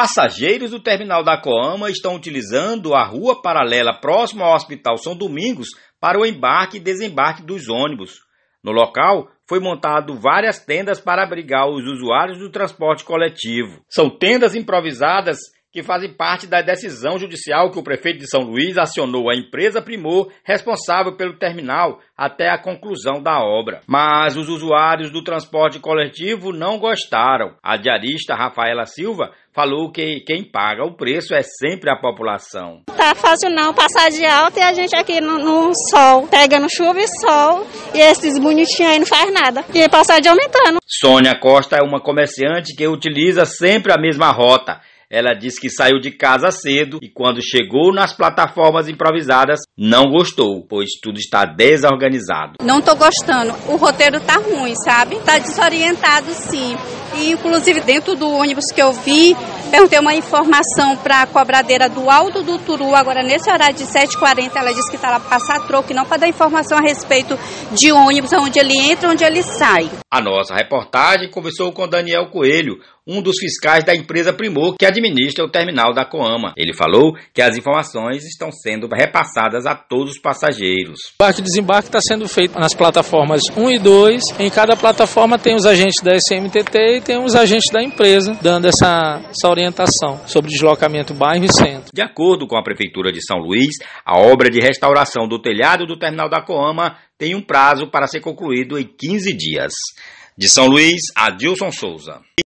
Passageiros do terminal da Coama estão utilizando a rua paralela próxima ao Hospital São Domingos para o embarque e desembarque dos ônibus. No local, foi montado várias tendas para abrigar os usuários do transporte coletivo. São tendas improvisadas que fazem parte da decisão judicial que o prefeito de São Luís acionou a empresa Primor responsável pelo terminal até a conclusão da obra. Mas os usuários do transporte coletivo não gostaram. A diarista Rafaela Silva falou que quem paga o preço é sempre a população. Tá fácil não, passar de alta e a gente aqui no, no sol, pegando chuva e sol, e esses bonitinhos aí não faz nada. E passar de aumentando. Sônia Costa é uma comerciante que utiliza sempre a mesma rota. Ela diz que saiu de casa cedo e quando chegou nas plataformas improvisadas, não gostou, pois tudo está desorganizado. Não estou gostando. O roteiro tá ruim, sabe? Tá desorientado sim. E, inclusive, dentro do ônibus que eu vi, perguntei uma informação para a cobradeira do Alto do Turu, agora nesse horário de 7h40, ela disse que está lá para passar troco, não para dar informação a respeito de ônibus, onde ele entra, onde ele sai. A nossa reportagem conversou com Daniel Coelho, um dos fiscais da empresa Primor, que administra o terminal da Coama. Ele falou que as informações estão sendo repassadas a todos os passageiros. O parte e desembarque está sendo feito nas plataformas 1 e 2. Em cada plataforma tem os agentes da SMTT tem os agentes da empresa dando essa, essa orientação sobre deslocamento bairro e centro. De acordo com a Prefeitura de São Luís, a obra de restauração do telhado do terminal da Coama tem um prazo para ser concluído em 15 dias. De São Luís, Adilson Souza.